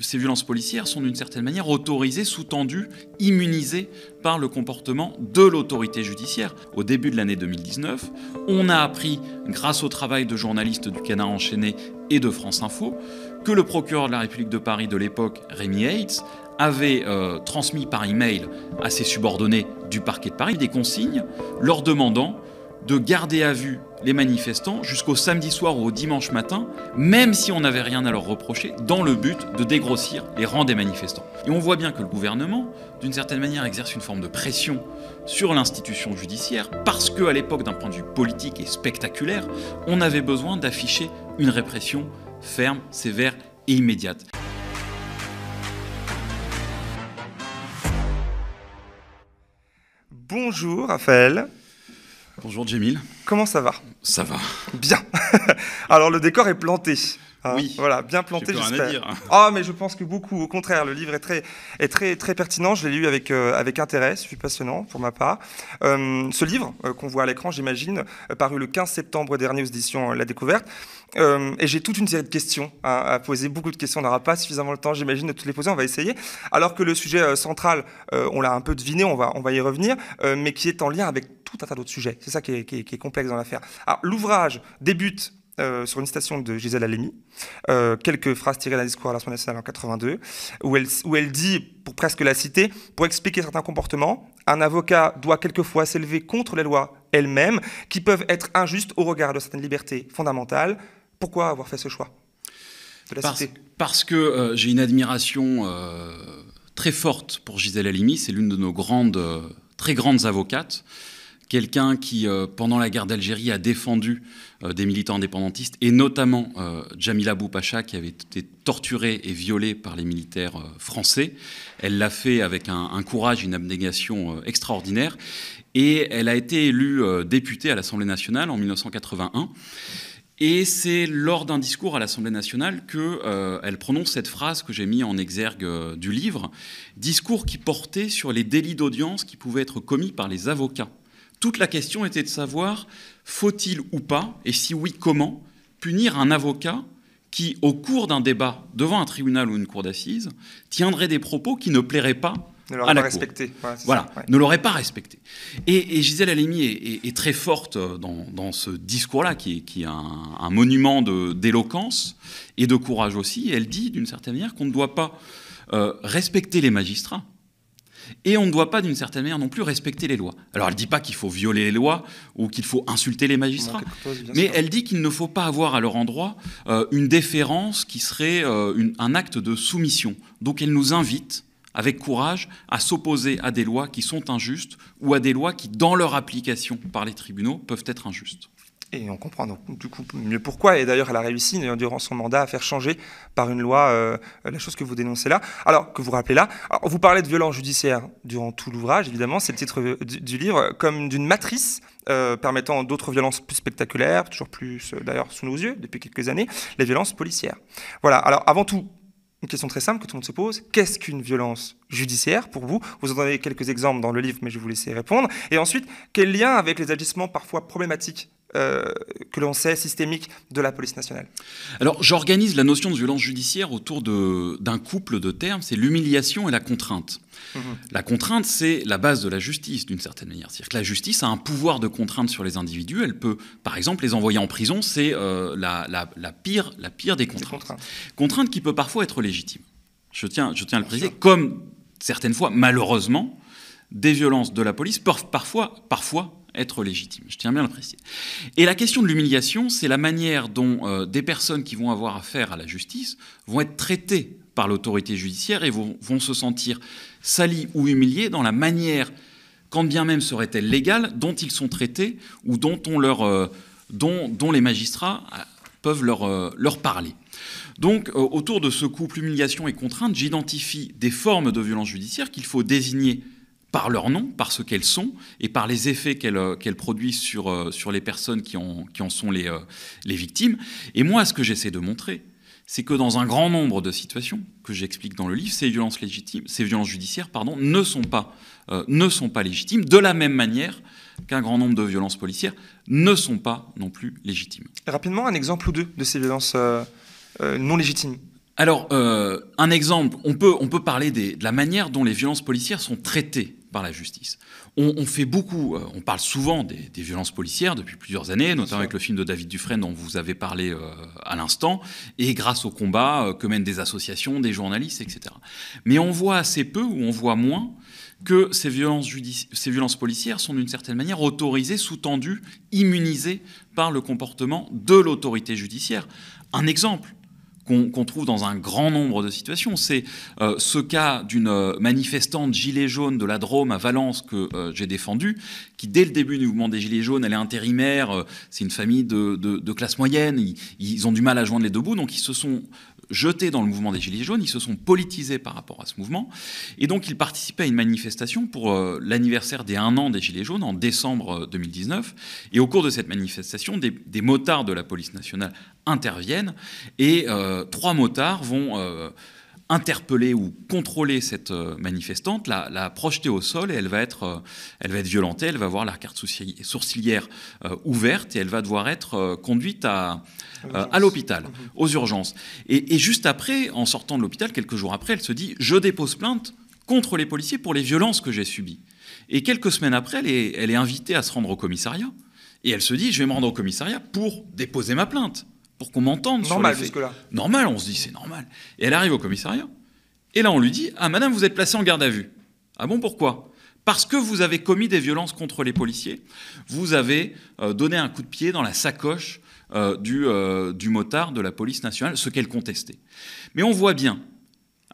Ces violences policières sont d'une certaine manière autorisées, sous-tendues, immunisées par le comportement de l'autorité judiciaire. Au début de l'année 2019, on a appris, grâce au travail de journalistes du Canard enchaîné et de France Info, que le procureur de la République de Paris de l'époque, Rémi Hayes, avait euh, transmis par email à ses subordonnés du parquet de Paris des consignes leur demandant de garder à vue les manifestants jusqu'au samedi soir ou au dimanche matin, même si on n'avait rien à leur reprocher, dans le but de dégrossir les rangs des manifestants. Et on voit bien que le gouvernement, d'une certaine manière, exerce une forme de pression sur l'institution judiciaire, parce qu'à l'époque, d'un point de vue politique et spectaculaire, on avait besoin d'afficher une répression ferme, sévère et immédiate. Bonjour Raphaël. Bonjour Jamil. Comment ça va Ça va. Bien. Alors le décor est planté. Hein, oui. Voilà, bien planté, j'espère. Ah, oh, mais je pense que beaucoup. Au contraire, le livre est très, est très, très pertinent. Je l'ai lu avec, euh, avec intérêt. C'est passionnant pour ma part. Euh, ce livre euh, qu'on voit à l'écran, j'imagine, paru le 15 septembre dernier aux éditions La Découverte. et j'ai toute une série de questions à poser, beaucoup de questions. On n'aura pas suffisamment le temps, j'imagine, de toutes les poser. On va essayer. Alors que le sujet central, on l'a un peu deviné, on va, on va y revenir, mais qui est en lien avec tout un tas d'autres sujets. C'est ça qui est, complexe dans l'affaire. Alors, l'ouvrage débute euh, sur une station de Gisèle Halimi, euh, quelques phrases tirées d'un discours à l'Assemblée nationale en 82, où elle, où elle dit, pour presque la citer, pour expliquer certains comportements, un avocat doit quelquefois s'élever contre les lois elles-mêmes, qui peuvent être injustes au regard de certaines libertés fondamentales. Pourquoi avoir fait ce choix parce, que euh, j'ai une admiration très forte pour Gisèle Halimi, c'est l'une de nos grandes, très grandes avocates, quelqu'un qui, pendant la guerre d'Algérie, a défendu euh, des militants indépendantistes, et notamment euh, Jamila Boupacha, qui avait été torturée et violée par les militaires euh, français. Elle l'a fait avec un, un courage, une abnégation extraordinaire, et elle a été élue députée à l'Assemblée nationale en 1981. Et c'est lors d'un discours à l'Assemblée nationale qu'elle prononce cette phrase que j'ai mise en exergue du livre, discours qui portait sur les délits d'audience qui pouvaient être commis par les avocats. Toute la question était de savoir faut-il ou pas, et si oui, comment, punir un avocat qui, au cours d'un débat devant un tribunal ou une cour d'assises, tiendrait des propos qui ne plairaient pas à la cour. voilà, ne l'aurait pas respecté. Et, Gisèle Halimi est, très forte euh, dans, ce discours-là, qui, qui, est un, monument d'éloquence et de courage aussi. Elle dit, d'une certaine manière, qu'on ne doit pas euh, respecter les magistrats, et on ne doit pas, d'une certaine manière non plus, respecter les lois. Alors elle ne dit pas qu'il faut violer les lois ou qu'il faut insulter les magistrats, mais elle dit qu'il ne faut pas avoir à leur endroit euh, une déférence qui serait euh, un acte de soumission. Donc elle nous invite, avec courage, à s'opposer à des lois qui sont injustes ou à des lois qui, dans leur application par les tribunaux, peuvent être injustes. Et on comprend donc, du coup mieux pourquoi. Et d'ailleurs, elle a réussi, durant son mandat, à faire changer par une loi euh, la chose que vous dénoncez là. Alors, que vous rappelez là. vous parlez de violence judiciaire durant tout l'ouvrage, évidemment, c'est le titre euh, du, livre, comme d'une matrice euh, permettant d'autres violences plus spectaculaires, toujours plus d'ailleurs sous nos yeux depuis quelques années, les violences policières. Voilà, alors avant tout, une question très simple que tout le monde se pose, qu'est-ce qu'une violence judiciaire pour vous Vous en avez quelques exemples dans le livre, mais je vais vous laisser répondre. Et ensuite, quel lien avec les agissements parfois problématiques euh, que l'on sait systémique de la police nationale. Alors j'organise la notion de violence judiciaire autour d'un couple de termes, c'est l'humiliation et la contrainte. Mhm. La contrainte, c'est la base de la justice, d'une certaine manière. C'est-à-dire que la justice a un pouvoir de contrainte sur les individus. Elle peut, par exemple, les envoyer en prison. C'est euh, la, la, pire, la pire des contraintes. Contrainte qui peut parfois être légitime. Je tiens, je tiens à le préciser, comme certaines fois, malheureusement, des violences de la police peuvent parfois, parfois être légitime. Je tiens bien à le préciser. Et la question de l'humiliation, c'est la manière dont euh, des personnes qui vont avoir affaire à la justice vont être traitées par l'autorité judiciaire et vont, se sentir salies ou humiliées dans la manière, quand bien même serait-elle légale, dont ils sont traités ou dont, on leur, euh, dont, dont les magistrats euh, peuvent leur, leur parler. Donc, autour de ce couple humiliation et contrainte, j'identifie des formes de violence judiciaire qu'il faut désigner par leur nom, par ce qu'elles sont et par les effets qu'elles euh, produisent sur, euh, sur, les personnes qui en, qui en sont les, euh, les, victimes. Et moi, ce que j'essaie de montrer, c'est que dans un grand nombre de situations que j'explique dans le livre, ces violences, légitimes, ces violences judiciaires pardon, ne, sont pas, ne sont pas légitimes, de la même manière qu'un grand nombre de violences policières ne sont pas non plus légitimes. Rapidement, un exemple ou deux de ces violences non légitimes alors, euh, un exemple, on peut, parler de la manière dont les violences policières sont traitées par la justice. On, fait beaucoup, euh, on parle souvent des, violences policières depuis plusieurs années, notamment avec le film de David Dufresne dont vous avez parlé euh, à l'instant, et grâce au combat que mènent des associations, des journalistes, etc. Mais on voit assez peu, ou on voit moins, que ces violences policières sont d'une certaine manière autorisées, sous-tendues, immunisées par le comportement de l'autorité judiciaire. Un exemple, qu'on trouve dans un grand nombre de situations. C'est euh, ce cas d'une euh, manifestante gilet jaune de la Drôme à Valence que euh, j'ai défendue, qui dès le début du mouvement des gilets jaunes, elle est intérimaire, c'est une famille de, classe moyenne, ils, ont du mal à joindre les deux bouts, donc ils se sont jetés dans le mouvement des Gilets jaunes, ils se sont politisés par rapport à ce mouvement, et donc ils participaient à une manifestation pour euh, l'anniversaire des un an des Gilets jaunes en décembre 2019, euh, et au cours de cette manifestation, des, motards de la police nationale interviennent, et euh, trois motards vont interpeller ou contrôler cette euh, manifestante, la, projeter au sol et elle va être, euh, elle va être violentée, elle va avoir la carte sourcilière euh, ouverte et elle va devoir être conduite à, l'hôpital, mhm. aux urgences. Et, juste après, en sortant de l'hôpital, quelques jours après, elle se dit, je dépose plainte contre les policiers pour les violences que j'ai subies. Et quelques semaines après, elle est, elle est invitée à se rendre au commissariat. Et elle se dit, je vais me rendre au commissariat pour déposer ma plainte pour qu'on m'entende Normal on se dit, c'est normal. Et elle arrive au commissariat, et là on lui dit, ah madame, vous êtes placée en garde à vue. Ah bon, pourquoi parce que vous avez commis des violences contre les policiers, vous avez euh, donné un coup de pied dans la sacoche euh, du, euh, du motard de la police nationale, ce qu'elle contestait. Mais on voit bien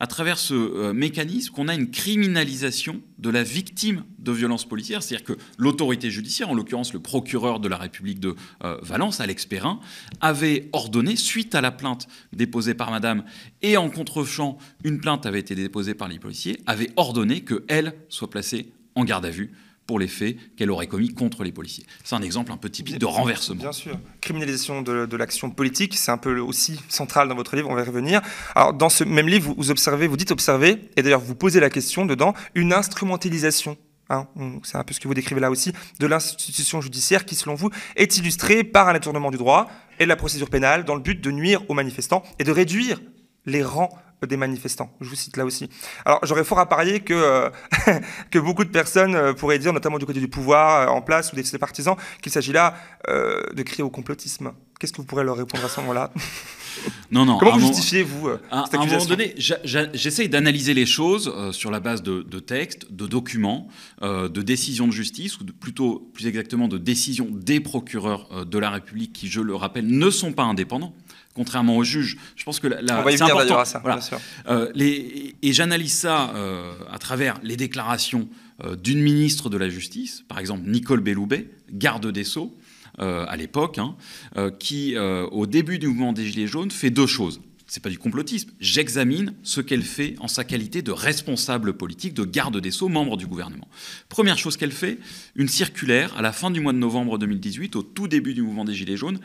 à travers ce euh, mécanisme qu'on a une criminalisation de la victime de violences policières. C'est-à-dire que l'autorité judiciaire, en l'occurrence le procureur de la République de euh, Valence, Alex Perrin, avait ordonné, suite à la plainte déposée par madame, et en contrechamp, une plainte avait été déposée par les policiers, avait ordonné qu'elle soit placée en garde à vue pour les faits qu'elle aurait commis contre les policiers. C'est un exemple un peu typique de renversement. Bien sûr. Criminalisation de, l'action politique, c'est un peu aussi central dans votre livre, on va y revenir. Alors, dans ce même livre, vous observez, vous dites observer, et d'ailleurs vous posez la question dedans, une instrumentalisation hein, c'est un peu ce que vous décrivez là aussi, de l'institution judiciaire qui, selon vous, est illustrée par un détournement du droit et de la procédure pénale dans le but de nuire aux manifestants et de réduire les rangs des manifestants. Je vous cite là aussi. Alors j'aurais fort à parier que, euh, que beaucoup de personnes euh, pourraient dire, notamment du côté du pouvoir euh, en place ou des, partisans, qu'il s'agit là de crier au complotisme. Qu'est-ce que vous pourrez leur répondre à ce moment-là Non, non. Comment vous justifiez-vous À un moment donné, j'essaye d'analyser les choses sur la base de, textes, de documents, de décisions de justice, ou plutôt plus exactement de décisions des procureurs de la République qui, je le rappelle, ne sont pas indépendants contrairement aux juges. Je pense que la, la On et j'analyse ça euh, à travers les déclarations euh, d'une ministre de la Justice, par exemple Nicole Belloubet, garde des Sceaux, euh, à l'époque, hein, qui, au début du mouvement des Gilets jaunes, fait deux choses Ce n'est pas du complotisme. J'examine ce qu'elle fait en sa qualité de responsable politique, de garde des sceaux, membre du gouvernement. Première chose qu'elle fait, une circulaire à la fin du mois de novembre 2018, au tout début du mouvement des Gilets jaunes,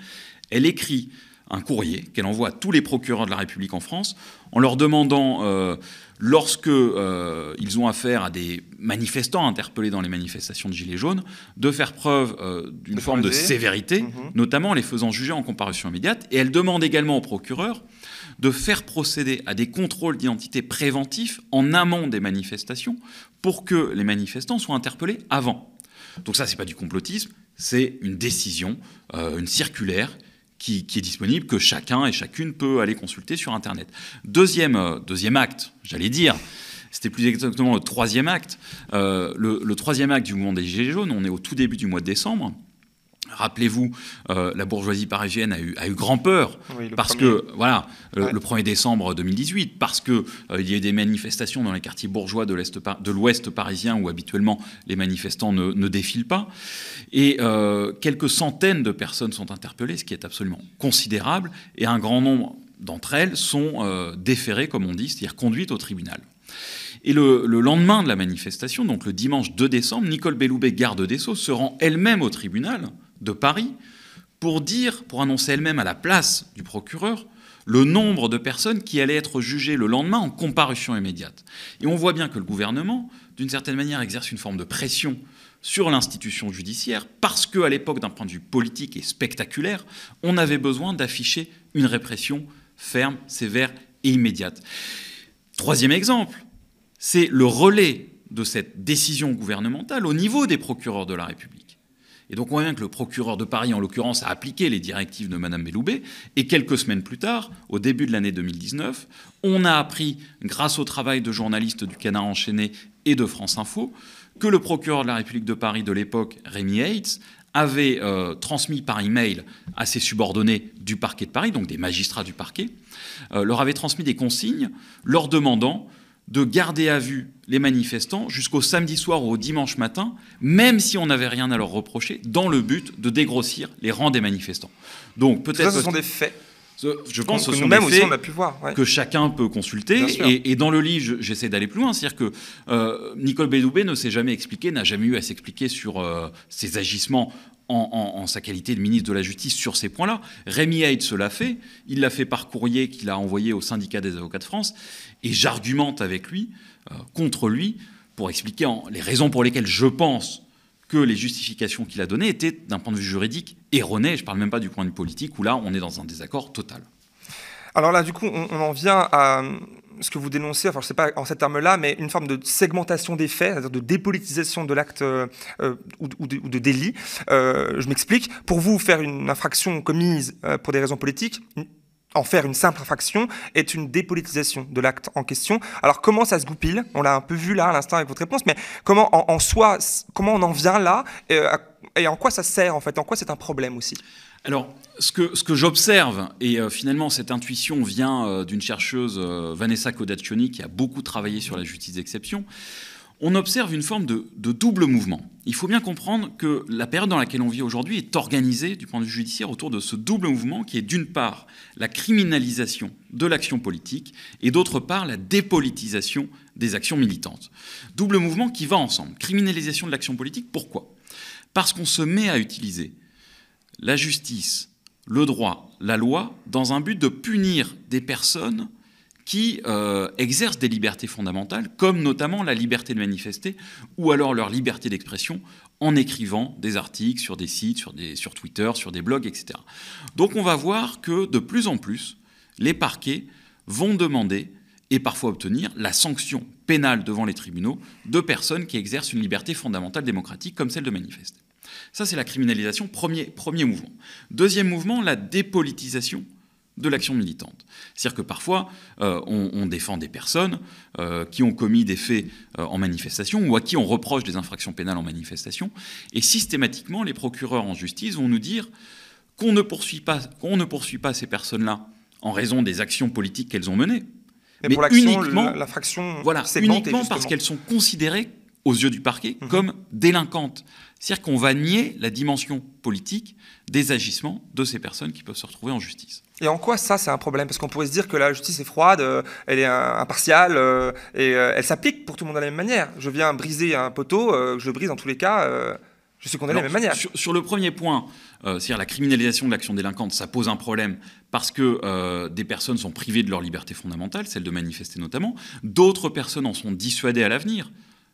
elle écrit un courrier qu'elle envoie à tous les procureurs de la République en France en leur demandant, euh, lorsque euh, ils ont affaire à des manifestants interpellés dans les manifestations de Gilets jaunes, de faire preuve euh, d'une forme de sévérité, mhm. notamment en les faisant juger en comparution immédiate. Et elle demande également aux procureurs de faire procéder à des contrôles d'identité préventifs en amont des manifestations pour que les manifestants soient interpellés avant. Donc ça, n'est pas du complotisme, c'est une décision, une circulaire qui, est disponible, que chacun et chacune peut aller consulter sur Internet. Deuxième, euh, deuxième acte, j'allais dire, c'était plus exactement le troisième acte. Euh, le, le, troisième acte du mouvement des Gilets jaunes, on est au tout début du mois de décembre. Rappelez-vous, euh, la bourgeoisie parisienne a eu, grand peur parce que voilà le, 1er décembre 2018 parce que euh, il y a eu des manifestations dans les quartiers bourgeois de l'est de l'ouest parisien où habituellement les manifestants ne, défilent pas et euh, quelques centaines de personnes sont interpellées, ce qui est absolument considérable et un grand nombre d'entre elles sont déférées comme on dit, c'est-à-dire conduites au tribunal. Et le, le, lendemain de la manifestation, donc le dimanche 2 décembre, Nicole Belloubet, garde des Sceaux, se rend elle-même au tribunal de Paris pour dire, pour annoncer elle-même à la place du procureur, le nombre de personnes qui allaient être jugées le lendemain en comparution immédiate. Et on voit bien que le gouvernement, d'une certaine manière, exerce une forme de pression sur l'institution judiciaire parce qu'à l'époque, d'un point de vue politique et spectaculaire, on avait besoin d'afficher une répression ferme, sévère et immédiate. Troisième exemple, c'est le relais de cette décision gouvernementale au niveau des procureurs de la République. Et donc on voit bien que le procureur de Paris, en l'occurrence, a appliqué les directives de Madame Belloubet. Et quelques semaines plus tard, au début de l'année 2019, on a appris, grâce au travail de journalistes du Canard enchaîné et de France Info, que le procureur de la République de Paris de l'époque, Rémi Hates, avait euh, transmis par email à ses subordonnés du parquet de Paris, donc des magistrats du parquet, euh, leur avait transmis des consignes leur demandant de garder à vue les manifestants jusqu'au samedi soir ou au dimanche matin, même si on n'avait rien à leur reprocher, dans le but de dégrossir les rangs des manifestants. Donc peut-être. Ce sont des faits. Je pense que, nous aussi que chacun peut consulter. Et, dans le livre, j'essaie d'aller plus loin, c'est-à-dire que euh, Nicole Bédoubé ne s'est jamais expliqué, n'a jamais eu à s'expliquer sur euh, ses agissements en, sa qualité de ministre de la Justice sur ces points-là. Rémi se l'a fait, il l'a fait par courrier qu'il a envoyé au syndicat des avocats de France, et j'argumente avec lui, euh, contre lui, pour expliquer les raisons pour lesquelles je pense que les justifications qu'il a données étaient, d'un point de vue juridique, erronées, je ne parle même pas du point de vue politique, où là, on est dans un désaccord total. Alors là, du coup, on en vient à ce que vous dénoncez, enfin je ne sais pas en ces termes-là, mais une forme de segmentation des faits, c'est-à-dire de dépolitisation de l'acte euh, euh, ou, de, délit. Euh, je m'explique. Pour vous, faire une infraction commise pour des raisons politiques, en faire une simple infraction est une dépolitisation de l'acte en question. Alors comment ça se goupille On l'a un peu vu là à l'instant avec votre réponse, mais comment en, soi, comment on en vient là et en quoi ça sert en fait En quoi c'est un problème aussi alors, ce que, ce que j'observe, et euh, finalement cette intuition vient euh, d'une chercheuse, euh, Vanessa Codaccioni, qui a beaucoup travaillé sur la justice d'exception, on observe une forme de, de, double mouvement. Il faut bien comprendre que la période dans laquelle on vit aujourd'hui est organisée du point de vue judiciaire autour de ce double mouvement qui est d'une part la criminalisation de l'action politique et d'autre part la dépolitisation des actions militantes. Double mouvement qui va ensemble. Criminalisation de l'action politique, pourquoi Parce qu'on se met à utiliser la justice, le droit, la loi, dans un but de punir des personnes qui euh, exercent des libertés fondamentales, comme notamment la liberté de manifester, ou alors leur liberté d'expression, en écrivant des articles sur des sites, sur, sur Twitter, sur des blogs, etc. Donc on va voir que de plus en plus, les parquets vont demander et parfois obtenir la sanction pénale devant les tribunaux de personnes qui exercent une liberté fondamentale démocratique comme celle de manifester. Ça, c'est la criminalisation, premier, premier mouvement. Deuxième mouvement, la dépolitisation de l'action militante. C'est-à-dire que parfois, euh, on, défend des personnes euh, qui ont commis des faits euh, en manifestation ou à qui on reproche des infractions pénales en manifestation, et systématiquement, les procureurs en justice vont nous dire qu'on ne poursuit pas, qu'on ne poursuit pas ces personnes-là en raison des actions politiques qu'elles ont menées, mais, uniquement, la fraction voilà, uniquement parce qu'elles sont considérées aux yeux du parquet mhm. comme délinquante. C'est-à-dire qu'on va nier la dimension politique des agissements de ces personnes qui peuvent se retrouver en justice. Et en quoi ça, c'est un problème Parce qu'on pourrait se dire que la justice est froide, euh, elle est impartiale, euh, et euh, elle s'applique pour tout le monde de la même manière. Je viens briser un poteau, je le brise en tous les cas, je suis condamné de la même manière. Sur, sur le premier point, c'est-à-dire la criminalisation de l'action délinquante, ça pose un problème parce que des personnes sont privées de leur liberté fondamentale, celle de manifester notamment. D'autres personnes en sont dissuadées à l'avenir.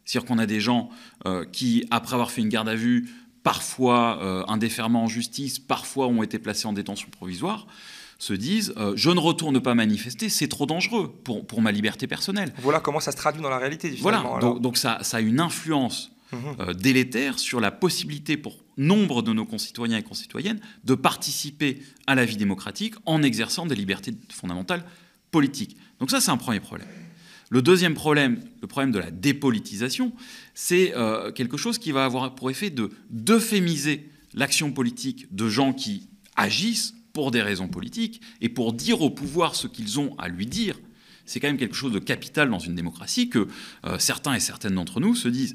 C'est-à-dire qu'on a des gens euh, qui, après avoir fait une garde à vue, parfois un euh, déferment en justice, parfois ont été placés en détention provisoire, se disent euh, je ne retourne pas manifester, c'est trop dangereux pour, pour ma liberté personnelle. Voilà comment ça se traduit dans la réalité. Voilà, donc, ça, a une influence mhm. délétère sur la possibilité pour nombre de nos concitoyens et concitoyennes de participer à la vie démocratique en exerçant des libertés fondamentales politiques. Donc ça, c'est un premier problème. Le deuxième problème, le problème de la dépolitisation, c'est euh, quelque chose qui va avoir pour effet de d'euphémiser l'action politique de gens qui agissent pour des raisons politiques et pour dire au pouvoir ce qu'ils ont à lui dire. C'est quand même quelque chose de capital dans une démocratie que euh, certains et certaines d'entre nous se disent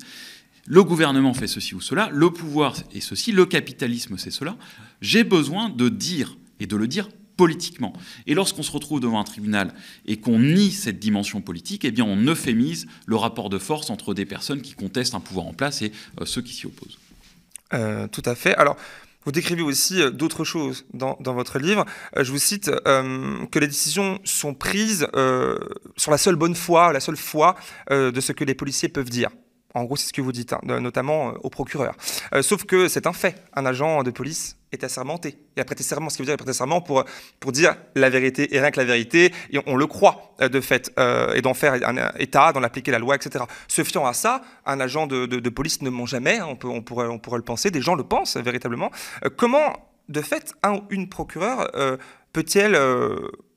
le gouvernement fait ceci ou cela, le pouvoir est ceci, le capitalisme c'est cela. J'ai besoin de dire, et de le dire politiquement. Et lorsqu'on se retrouve devant un tribunal et qu'on nie cette dimension politique, eh bien on euphémise le rapport de force entre des personnes qui contestent un pouvoir en place et euh, ceux qui s'y opposent. Euh, tout à fait. Alors, vous décrivez aussi euh, d'autres choses dans, votre livre. je vous cite que les décisions sont prises sur la seule bonne foi, la seule foi de ce que les policiers peuvent dire. En gros, c'est ce que vous dites, hein, notamment au procureur. sauf que c'est un fait. Un agent de police est assermenté. Il a prêté serment, ce qui veut dire il serment pour, pour dire la vérité et rien que la vérité, et on, le croit euh, de fait, euh, et d'en faire un État, d'en appliquer la loi, etc. Se fiant à ça, un agent de, de, police ne ment jamais, hein, on, peut, on, pourrait, on pourrait le penser, des gens le pensent euh, véritablement. comment, de fait, un une procureure peut-elle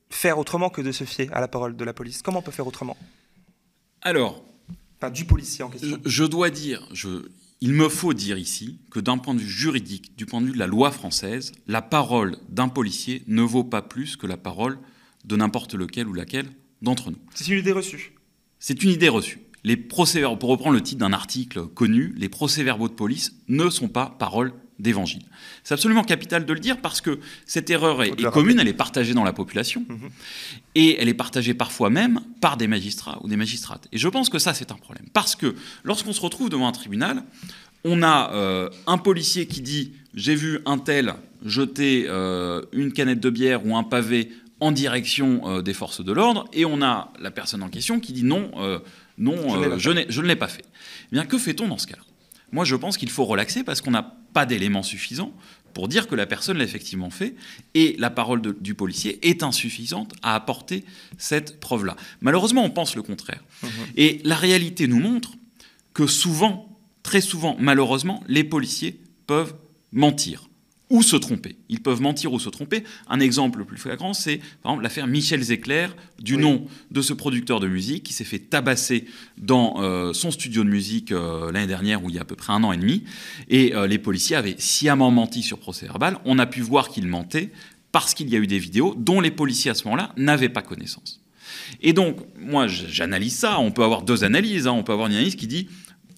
faire autrement que de se fier à la parole de la police Comment on peut faire autrement Alors, Enfin, du policier en question. Je, je dois dire, je, il me faut dire ici que d'un point de vue juridique, du point de vue de la loi française, la parole d'un policier ne vaut pas plus que la parole de n'importe lequel ou laquelle d'entre nous. C'est une idée reçue. C'est une idée reçue. Les procès pour reprendre le titre d'un article connu, les procès-verbaux de police ne sont pas parole d'évangile. C'est absolument capital de le dire parce que cette erreur est, commune, elle est partagée dans la population, mhm. et elle est partagée parfois même par des magistrats ou des magistrates. Et je pense que ça, c'est un problème. Parce que lorsqu'on se retrouve devant un tribunal, on a euh, un policier qui dit j'ai vu un tel jeter euh, une canette de bière ou un pavé en direction euh, des forces de l'ordre, et on a la personne en question qui dit non, non, je, je ne l'ai pas fait. Eh bien, que fait-on dans ce cas-là moi, je pense qu'il faut relaxer parce qu'on n'a pas d'éléments suffisants pour dire que la personne l'a effectivement fait, et la parole du policier est insuffisante à apporter cette preuve-là. Malheureusement, on pense le contraire. Mhm. Et la réalité nous montre que souvent, très souvent, malheureusement, les policiers peuvent mentir ou se tromper. Ils peuvent mentir ou se tromper. Un exemple le plus flagrant, c'est par exemple l'affaire Michel Zecler, du nom de ce producteur de musique qui s'est fait tabasser dans euh, son studio de musique euh, l'année dernière, ou il y a à peu près un an et demi. Et euh, les policiers avaient sciemment menti sur procès-verbal. On a pu voir qu'ils mentaient parce qu'il y a eu des vidéos dont les policiers à ce moment-là n'avaient pas connaissance. Et donc, moi, j'analyse ça. On peut avoir deux analyses. Hein. On peut avoir une analyse qui dit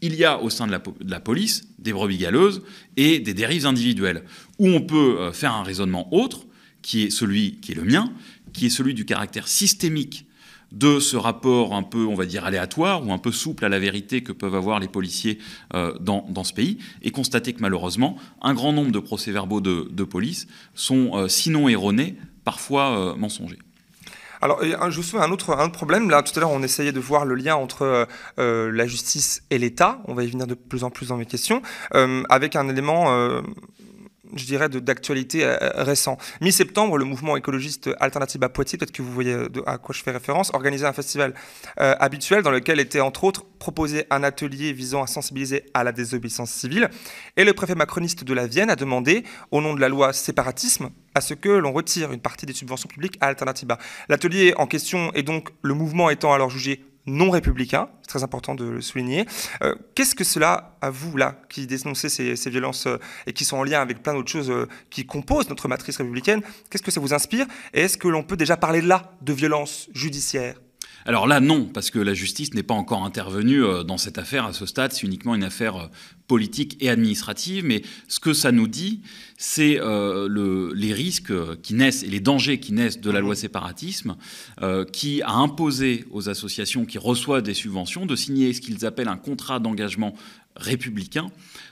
il y a au sein de la, police des brebis galeuses et des dérives individuelles, où on peut euh, faire un raisonnement autre, qui est celui qui est le mien, qui est celui du caractère systémique de ce rapport un peu, on va dire, aléatoire ou un peu souple à la vérité que peuvent avoir les policiers euh, dans, ce pays, et constater que malheureusement, un grand nombre de procès-verbaux de, police sont, euh, sinon erronés, parfois mensongers. Alors, hein, je vous souviens un autre, problème. Là, tout à l'heure, on essayait de voir le lien entre euh, euh, la justice et l'État. On va y venir de plus en plus dans mes questions, euh, avec un élément. je dirais, d'actualité récent. Mi-septembre, le mouvement écologiste Alternative à Poitiers, peut-être que vous voyez à quoi je fais référence, organisait un festival habituel dans lequel était entre autres proposé un atelier visant à sensibiliser à la désobéissance civile. Et le préfet macroniste de la Vienne a demandé, au nom de la loi séparatisme, à ce que l'on retire une partie des subventions publiques à Alternativa. L'atelier en question est donc le mouvement étant alors jugé non républicain, c'est très important de le souligner. Euh, qu'est-ce que cela, à vous, là, qui dénoncez ces, violences euh, et qui sont en lien avec plein d'autres choses euh, qui composent notre matrice républicaine, qu'est-ce que ça vous inspire Et est-ce que l'on peut déjà parler de là, de violences judiciaires alors là, non, parce que la justice n'est pas encore intervenue euh, dans cette affaire à ce stade. C'est uniquement une affaire euh, politique et administrative. Mais ce que ça nous dit, c'est euh, les risques qui naissent et les dangers qui naissent de la loi mmh. séparatisme, qui a imposé aux associations qui reçoivent des subventions de signer ce qu'ils appellent un contrat d'engagement républicain,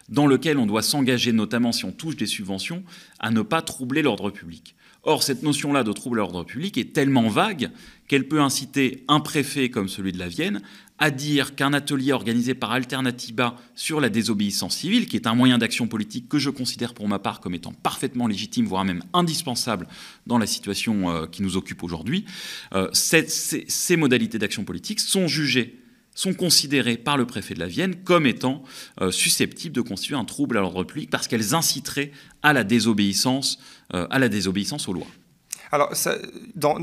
dans lequel on doit s'engager, notamment si on touche des subventions, à ne pas troubler l'ordre public. Or, cette notion-là de trouble à l'ordre public est tellement vague qu'elle peut inciter un préfet comme celui de la Vienne à dire qu'un atelier organisé par Alternatiba sur la désobéissance civile, qui est un moyen d'action politique que je considère pour ma part comme étant parfaitement légitime, voire même indispensable dans la situation euh, qui nous occupe aujourd'hui, euh, ces modalités d'action politique sont jugées sont considérées par le préfet de la Vienne comme étant euh, susceptibles de constituer un trouble à l'ordre public parce qu'elles inciteraient à la désobéissance, euh, à la désobéissance aux lois. Alors,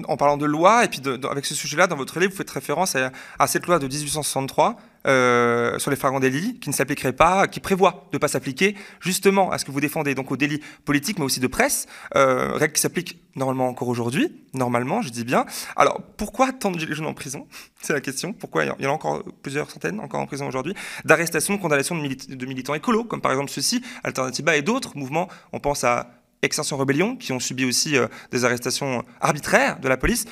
en parlant de loi, et puis avec ce sujet-là, dans votre livre, vous faites référence à, à cette loi de 1863 euh, sur les flagrants délits qui ne s'appliquerait pas, qui prévoient de ne pas s'appliquer justement à ce que vous défendez, donc aux délits politiques, mais aussi de presse, euh, règle qui s'applique normalement encore aujourd'hui, normalement, je dis bien. Alors, pourquoi tant de jeunes en prison C'est la question. Pourquoi il y en a encore plusieurs centaines encore en prison aujourd'hui D'arrestations, condamnations de, militants écolos, comme par exemple ceux-ci, Alternativa et d'autres mouvements. On pense à Extinction Rebellion, qui ont subi aussi euh, des arrestations arbitraires de la police.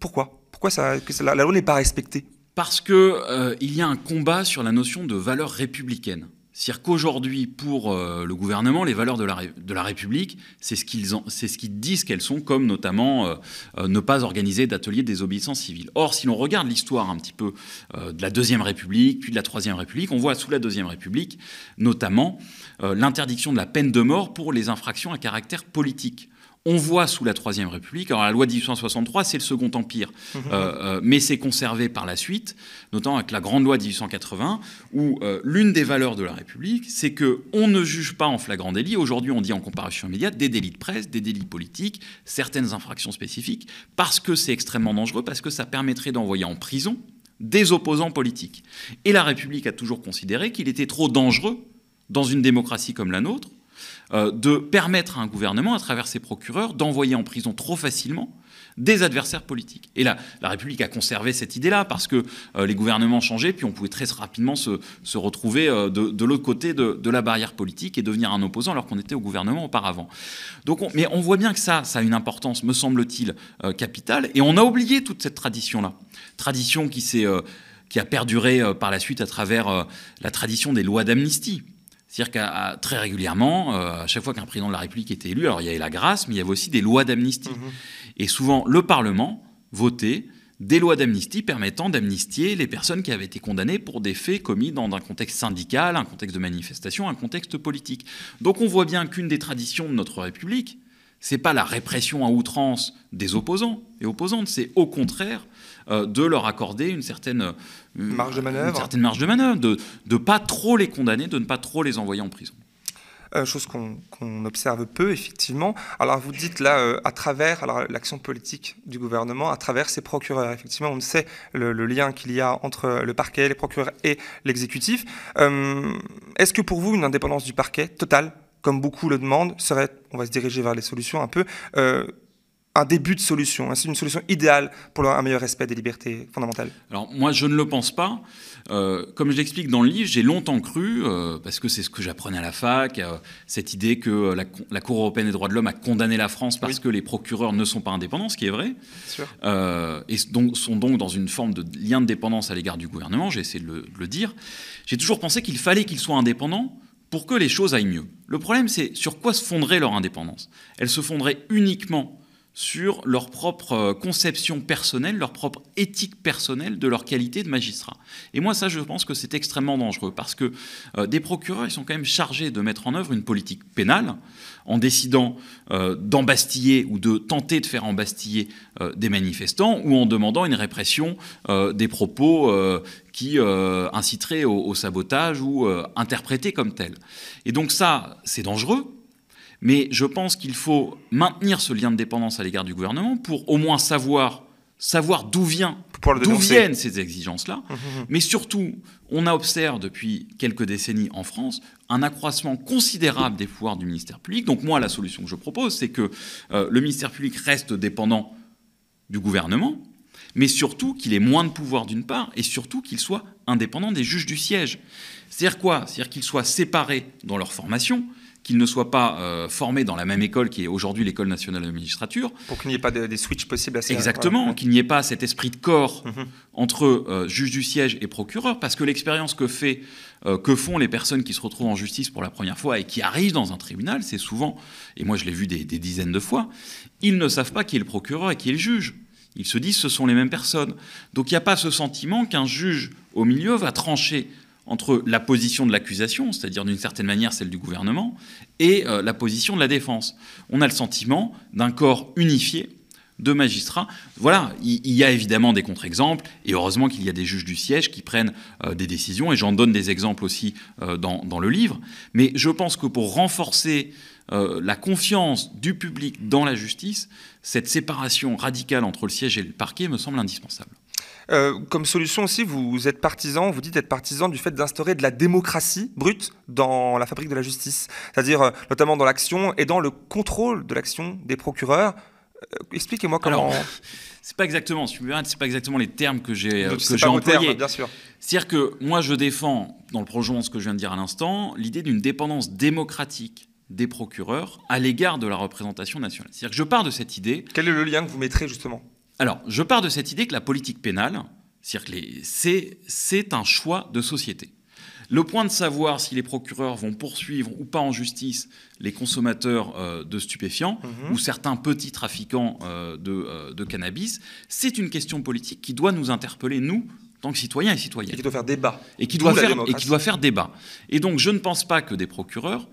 Pourquoi Pourquoi ça, la loi n'est pas respectée parce qu'il euh, y a un combat sur la notion de valeur républicaine. C'est-à-dire qu'aujourd'hui, pour euh, le gouvernement, les valeurs de la, République, c'est ce qu'ils ce disent qu'elles sont, comme notamment euh, ne pas organiser d'ateliers de désobéissance civile. Or, si l'on regarde l'histoire un petit peu de la Deuxième République, puis de la Troisième République, on voit sous la Deuxième République, notamment, l'interdiction de la peine de mort pour les infractions à caractère politique. On voit sous la Troisième République, alors la loi de 1863, c'est le Second Empire, mhm. euh, euh, mais c'est conservé par la suite, notamment avec la Grande Loi de 1880, où euh, l'une des valeurs de la République, c'est que on ne juge pas en flagrant délit. Aujourd'hui, on dit en comparution immédiate des délits de presse, des délits politiques, certaines infractions spécifiques, parce que c'est extrêmement dangereux, parce que ça permettrait d'envoyer en prison des opposants politiques. Et la République a toujours considéré qu'il était trop dangereux dans une démocratie comme la nôtre euh, de permettre à un gouvernement, à travers ses procureurs, d'envoyer en prison trop facilement des adversaires politiques. Et là, la République a conservé cette idée-là parce que euh, les gouvernements changeaient, puis on pouvait très rapidement se, retrouver euh, de, l'autre côté de, la barrière politique et devenir un opposant alors qu'on était au gouvernement auparavant. mais on voit bien que ça, a une importance, me semble-t-il, capitale, et on a oublié toute cette tradition-là, tradition qui qui a perduré par la suite à travers la tradition des lois d'amnistie. C'est-à-dire qu'à très régulièrement, euh, à chaque fois qu'un président de la République était élu, alors il y avait la grâce, mais il y avait aussi des lois d'amnistie. Mhm. Et souvent, le Parlement votait des lois d'amnistie permettant d'amnistier les personnes qui avaient été condamnées pour des faits commis dans un contexte syndical, un contexte de manifestation, un contexte politique. Donc on voit bien qu'une des traditions de notre République, c'est pas la répression à outrance des opposants et opposantes, c'est au contraire euh, de leur accorder une certaine euh, marge de manœuvre, une marge de manœuvre, de ne pas trop les condamner, de ne pas trop les envoyer en prison. Euh, chose qu'on observe peu, effectivement. Alors, vous dites là, à travers l'action politique du gouvernement, à travers ses procureurs, effectivement, on sait le, lien qu'il y a entre le parquet, les procureurs et l'exécutif. Est-ce que pour vous, une indépendance du parquet totale, comme beaucoup le demandent, serait, on va se diriger vers les solutions un peu, un début de solution, C'est une solution idéale pour un meilleur respect des libertés fondamentales Alors moi, je ne le pense pas. Euh, comme je l'explique dans le livre, j'ai longtemps cru, euh, parce que c'est ce que j'apprenais à la fac, euh, cette idée que la, la, Cour européenne des droits de l'homme a condamné la France parce que les procureurs ne sont pas indépendants, ce qui est vrai, et donc, sont donc dans une forme de lien de dépendance à l'égard du gouvernement, j'ai essayé de le dire. J'ai toujours pensé qu'il fallait qu'ils soient indépendants pour que les choses aillent mieux. Le problème, c'est sur quoi se fonderait leur indépendance Elle se fonderait uniquement sur leur propre euh, conception personnelle, leur propre éthique personnelle de leur qualité de magistrat. Et moi, ça, je pense que c'est extrêmement dangereux, parce que euh, des procureurs, ils sont quand même chargés de mettre en œuvre une politique pénale, en décidant euh, d'embastiller ou de tenter de faire embastiller des manifestants, ou en demandant une répression des propos qui inciteraient au, au, sabotage ou interprétés comme tels. Et donc ça, c'est dangereux, mais je pense qu'il faut maintenir ce lien de dépendance à l'égard du gouvernement pour au moins savoir, savoir d'où viennent ces exigences-là. Mmh, mmh, mmh. Mais surtout, on a observé depuis quelques décennies en France un accroissement considérable des pouvoirs du ministère public. Donc moi, la solution que je propose, c'est que euh, le ministère public reste dépendant du gouvernement, mais surtout qu'il ait moins de pouvoir d'une part, et surtout qu'il soit indépendant des juges du siège. C'est-à-dire quoi C'est-à-dire qu'ils soient séparés dans leur formation, qu'il ne soit pas euh, formé dans la même école qui est aujourd'hui l'école nationale de Pour qu'il n'y ait pas des switches possibles à Exactement, qu'il n'y ait pas cet esprit de corps mhm. entre euh, juge du siège et procureur, parce que l'expérience que fait, euh, que font les personnes qui se retrouvent en justice pour la première fois et qui arrivent dans un tribunal, c'est souvent, et moi je l'ai vu des, des dizaines de fois, ils ne savent pas qui est le procureur et qui est le juge. Ils se disent ce sont les mêmes personnes. Donc il n'y a pas ce sentiment qu'un juge au milieu va trancher entre la position de l'accusation, c'est-à-dire d'une certaine manière celle du gouvernement, et euh, la position de la défense. On a le sentiment d'un corps unifié de magistrats. Voilà, il y, a évidemment des contre-exemples, et heureusement qu'il y a des juges du siège qui prennent euh, des décisions, et j'en donne des exemples aussi euh, dans, le livre, mais je pense que pour renforcer la confiance du public dans la justice, cette séparation radicale entre le siège et le parquet me semble indispensable. Euh, comme solution aussi, vous êtes partisan, vous dites être partisan du fait d'instaurer de la démocratie brute dans la fabrique de la justice, c'est-à-dire euh, notamment dans l'action et dans le contrôle de l'action des procureurs. Euh, expliquez-moi comment. c'est pas exactement, c'est pas exactement les termes que j'ai que j'ai employés. bien sûr. C'est-à-dire que moi, je défends, dans le projet de ce que je viens de dire à l'instant, l'idée d'une dépendance démocratique des procureurs à l'égard de la représentation nationale. C'est-à-dire que je pars de cette idée. Quel est le lien que vous mettrez justement alors, je pars de cette idée que la politique pénale, c'est un choix de société. Le point de savoir si les procureurs vont poursuivre ou pas en justice les consommateurs euh, de stupéfiants mhm. ou certains petits trafiquants euh, euh, de, cannabis, c'est une question politique qui doit nous interpeller, nous, tant que citoyens et citoyennes. Et qui doit faire débat. Et qui, doit faire, débat. Et donc, je ne pense pas que des procureurs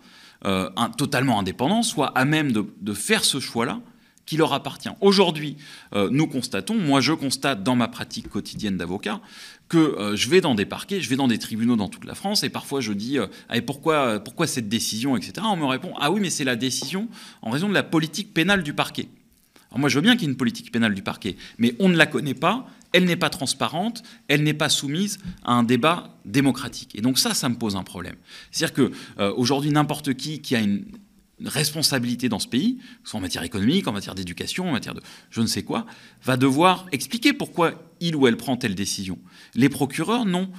totalement indépendants soient à même de faire ce choix-là qui leur appartient. Aujourd'hui, euh, nous constatons, moi je constate dans ma pratique quotidienne d'avocat, que euh, je vais dans des parquets, je vais dans des tribunaux dans toute la France, et parfois je dis euh, eh, pourquoi, pourquoi cette décision, etc. On me répond Ah oui, mais c'est la décision en raison de la politique pénale du parquet. Alors moi je veux bien qu'il y ait une politique pénale du parquet, mais on ne la connaît pas, elle n'est pas transparente, elle n'est pas soumise à un débat démocratique. Et donc ça, ça me pose un problème. C'est-à-dire que aujourd'hui, n'importe qui qui a une responsabilité dans ce pays, soit en matière économique, en matière d'éducation, en matière de je ne sais quoi, va devoir expliquer pourquoi il ou elle prend telle décision. Les procureurs, n'ont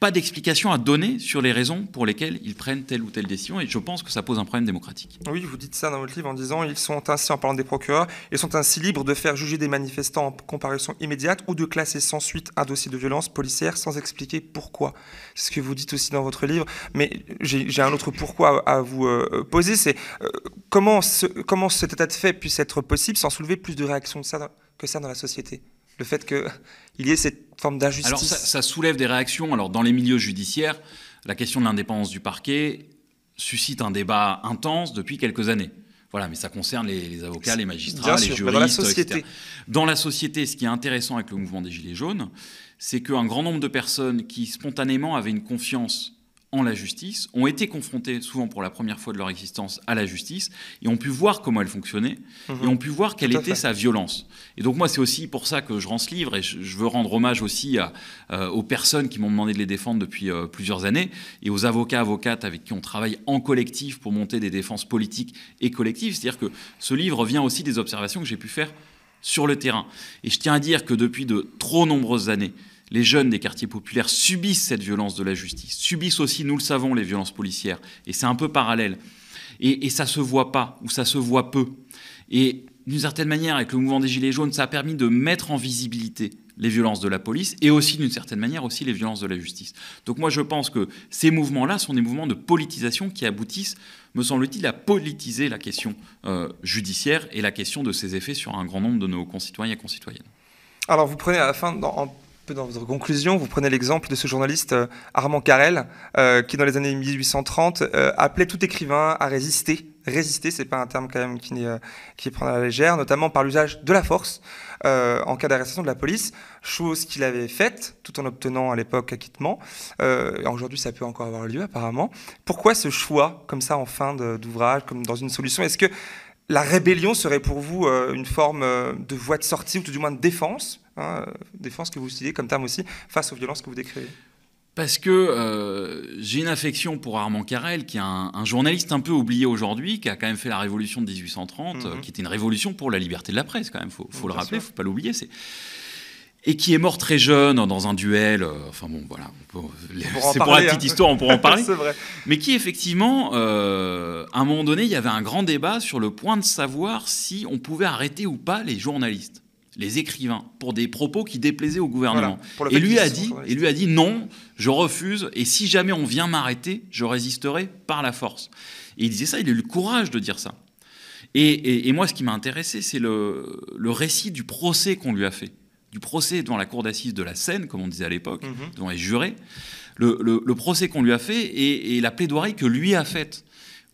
pas d'explication à donner sur les raisons pour lesquelles ils prennent telle ou telle décision, et je pense que ça pose un problème démocratique. Oui, vous dites ça dans votre livre en disant ils sont ainsi, en parlant des procureurs, ils sont ainsi libres de faire juger des manifestants en comparaison immédiate ou de classer sans suite un dossier de violence policière sans expliquer pourquoi. C'est ce que vous dites aussi dans votre livre, mais j'ai un autre pourquoi à, vous euh, poser, c'est euh, comment, comment cet état de fait puisse être possible sans soulever plus de réactions que ça dans la société le fait qu'il y ait cette forme d'injustice. Alors ça, soulève des réactions. Alors dans les milieux judiciaires, la question de l'indépendance du parquet suscite un débat intense depuis quelques années. Voilà, mais ça concerne les, avocats, les magistrats, les juristes, société. Dans la société, ce qui est intéressant avec le mouvement des Gilets jaunes, c'est qu'un grand nombre de personnes qui spontanément avaient une confiance en la justice, ont été confrontés souvent pour la première fois de leur existence à la justice et ont pu voir comment elle fonctionnait mhm. et ont pu voir quelle était sa violence. Et donc moi, c'est aussi pour ça que je rends ce livre et je, veux rendre hommage aussi euh, aux personnes qui m'ont demandé de les défendre depuis euh, plusieurs années et aux avocats, avocates avec qui on travaille en collectif pour monter des défenses politiques et collectives. C'est-à-dire que ce livre vient aussi des observations que j'ai pu faire sur le terrain. Et je tiens à dire que depuis de trop nombreuses années, les jeunes des quartiers populaires subissent cette violence de la justice, subissent aussi, nous le savons, les violences policières. Et c'est un peu parallèle. Et, ça se voit pas, ou ça se voit peu. Et d'une certaine manière, avec le mouvement des Gilets jaunes, ça a permis de mettre en visibilité les violences de la police et aussi, d'une certaine manière, aussi les violences de la justice. Donc moi, je pense que ces mouvements-là sont des mouvements de politisation qui aboutissent, me semble-t-il, à politiser la question euh, judiciaire et la question de ses effets sur un grand nombre de nos concitoyens et concitoyennes. Alors vous prenez à la fin, dans votre conclusion, vous prenez l'exemple de ce journaliste euh, Armand Carrel, euh, qui dans les années 1830 euh, appelait tout écrivain à résister. Résister, c'est pas un terme quand même qui, qui est prendre à la légère, notamment par l'usage de la force en cas d'arrestation de la police, chose qu'il avait faite tout en obtenant à l'époque acquittement. Aujourd'hui, ça peut encore avoir lieu apparemment. Pourquoi ce choix comme ça en fin d'ouvrage, comme dans une solution Est-ce que la rébellion serait pour vous une forme de voie de sortie ou tout du moins de défense Hein, défense que vous utilisez comme terme aussi face aux violences que vous décrivez parce que euh, j'ai une affection pour Armand Carrel, qui est un, journaliste un peu oublié aujourd'hui, qui a quand même fait la révolution de 1830, mhm. qui était une révolution pour la liberté de la presse, quand même. Faut, faut le rappeler, faut pas l'oublier. C'est et qui est mort très jeune euh, dans un duel. Euh, enfin bon, voilà, c'est pour la petite hein. histoire, on pourra en parler. vrai. Mais qui effectivement, à un moment donné, il y avait un grand débat sur le point de savoir si on pouvait arrêter ou pas les journalistes les écrivains pour des propos qui déplaisaient au gouvernement. et lui a dit, et lui a dit non, je refuse. Et si jamais on vient m'arrêter, je résisterai par la force. Et il disait ça, il a eu le courage de dire ça. Et, moi, ce qui m'a intéressé, c'est le, récit du procès qu'on lui a fait, du procès devant la cour d'assises de la Seine, comme on disait à l'époque, mhm. devant les jurés, le, procès qu'on lui a fait et, et, la plaidoirie que lui a faite,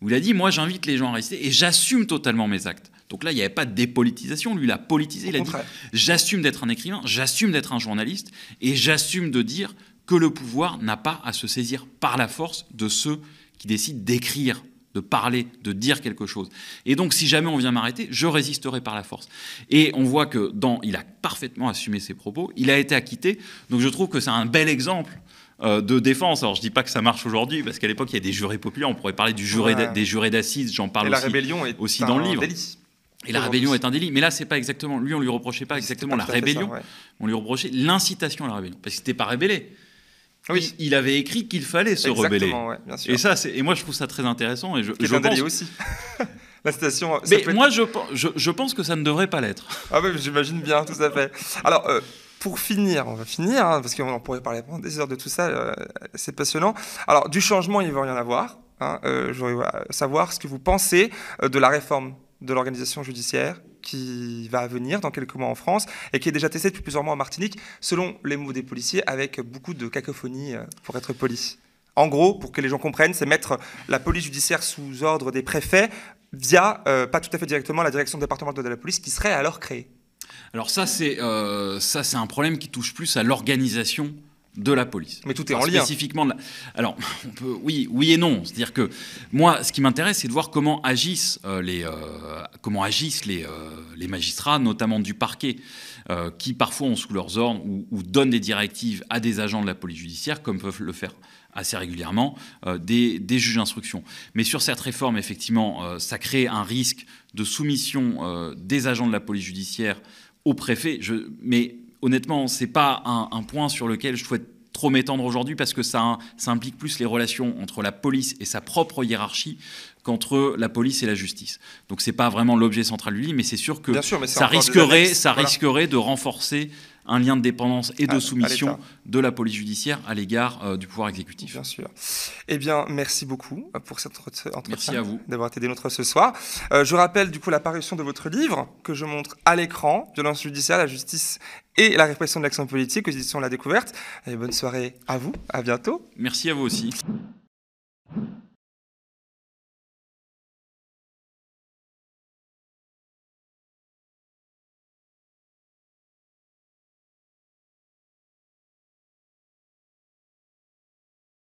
où il a dit, moi, j'invite les gens à rester et j'assume totalement mes actes. Donc là, il n'y avait pas de dépolitisation. Lui, il a politisé. il a dit J'assume d'être un écrivain, j'assume d'être un journaliste, et j'assume de dire que le pouvoir n'a pas à se saisir par la force de ceux qui décident d'écrire de parler, de dire quelque chose. Et donc, si jamais on vient m'arrêter, je résisterai par la force. Et on voit que dans, il a parfaitement assumé ses propos, il a été acquitté. Donc, je trouve que c'est un bel exemple euh, de défense. Alors, je dis pas que ça marche aujourd'hui, parce qu'à l'époque, il y a des jurés populaires. On pourrait parler du jury des jurés d'assises. J'en parle Et aussi, la rébellion est aussi dans le livre. Et la rébellion est un délit. Mais là, c'est pas exactement. Lui, on lui reprochait pas exactement la rébellion. On lui reprochait l'incitation à la rébellion. Parce qu'il n'était pas rébellé. Ah oui. Il, avait écrit qu'il fallait se rebeller. Et ça, et moi, je trouve ça très intéressant. Et je, je un délit aussi. Mais moi, je, je, pense que ça ne devrait pas l'être. Ah oui, j'imagine bien, tout à fait. Alors. Euh, pour finir, on va finir, hein, parce qu'on pourrait parler pendant des heures de tout ça, euh, c'est passionnant. Alors, du changement, il ne va rien avoir. Hein, euh, je voudrais savoir ce que vous pensez de la réforme de l'organisation judiciaire qui va venir dans quelques mois en France et qui est déjà testée depuis plusieurs mois en Martinique, selon les mots des policiers, avec beaucoup de cacophonie, euh, pour être poli. En gros, pour que les gens comprennent, c'est mettre la police judiciaire sous ordre des préfets via, euh, pas tout à fait directement, la direction départementale de la police qui serait alors créée. Alors ça, c'est euh, un problème qui touche plus à l'organisation de la police. Mais tout est en lien. Spécifiquement, de alors on peut... oui, oui et non. C'est-à-dire que moi, ce qui m'intéresse, c'est de voir comment agissent euh, les euh, comment agissent euh, les, magistrats, notamment du parquet, qui parfois ont sous leurs ordres ou, ou, donnent des directives à des agents de la police judiciaire, comme peuvent le faire assez régulièrement des, juges d'instruction. Mais sur cette réforme, effectivement, ça crée un risque de soumission des agents de la police judiciaire au préfet. Je... mais honnêtement, c'est pas un, point sur lequel je souhaite trop m'étendre aujourd'hui parce que ça, implique plus les relations entre la police et sa propre hiérarchie qu'entre la police et la justice. Donc c'est pas vraiment l'objet central du livre, mais c'est sûr que ça, risquerait, ça risquerait de renforcer un lien de dépendance et de ah, soumission de la police judiciaire à l'égard euh, du pouvoir exécutif. Bien sûr. Eh bien, merci beaucoup euh, pour cet entretien. Merci à vous d'avoir été des nôtres ce soir. Euh, je rappelle du coup la parution de votre livre que je montre à l'écran, Violence judiciaire, la justice et la répression de l'action politique aux éditions La Découverte. Et bonne soirée à vous, à bientôt. Merci à vous aussi.